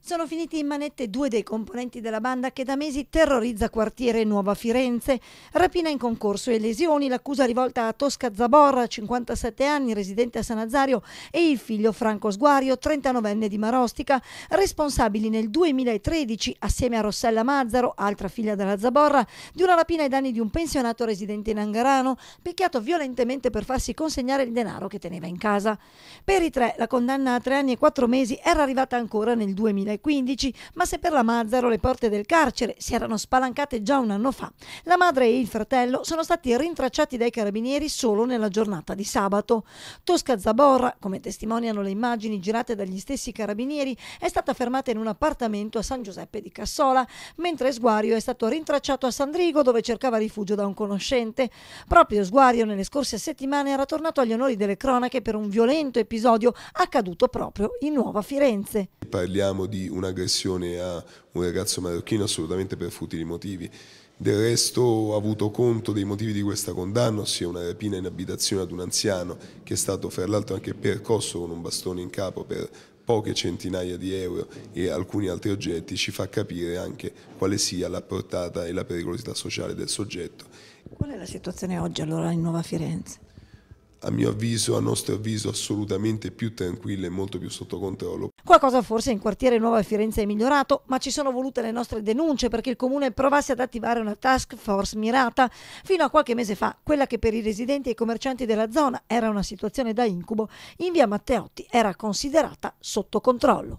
sono finiti in manette due dei componenti della banda che da mesi terrorizza quartiere Nuova Firenze. Rapina in concorso e lesioni, l'accusa rivolta a Tosca Zaborra, 57 anni, residente a San Azario, e il figlio Franco Sguario, 39enne di Marostica, responsabili nel 2013, assieme a Rossella Mazzaro, altra figlia della Zaborra, di una rapina ai danni di un pensionato residente in Angarano, picchiato violentemente per farsi consegnare il denaro che teneva in casa. Per i tre, la condanna a tre anni e quattro mesi era arrivata ancora nel 2013. 2015, ma se per la Mazzaro le porte del carcere si erano spalancate già un anno fa, la madre e il fratello sono stati rintracciati dai carabinieri solo nella giornata di sabato. Tosca Zaborra, come testimoniano le immagini girate dagli stessi carabinieri, è stata fermata in un appartamento a San Giuseppe di Cassola, mentre Sguario è stato rintracciato a Sandrigo dove cercava rifugio da un conoscente. Proprio Sguario nelle scorse settimane era tornato agli onori delle cronache per un violento episodio accaduto proprio in Nuova Firenze. Parliamo di di un'aggressione a un ragazzo marocchino assolutamente per futili motivi. Del resto ho avuto conto dei motivi di questa condanna, ossia una rapina in abitazione ad un anziano che è stato fra l'altro anche percosso con un bastone in capo per poche centinaia di euro e alcuni altri oggetti ci fa capire anche quale sia la portata e la pericolosità sociale del soggetto. Qual è la situazione oggi allora in Nuova Firenze? a mio avviso, a nostro avviso, assolutamente più tranquilla e molto più sotto controllo. Qualcosa forse in quartiere Nuova Firenze è migliorato, ma ci sono volute le nostre denunce perché il comune provasse ad attivare una task force mirata. Fino a qualche mese fa, quella che per i residenti e i commercianti della zona era una situazione da incubo, in via Matteotti era considerata sotto controllo.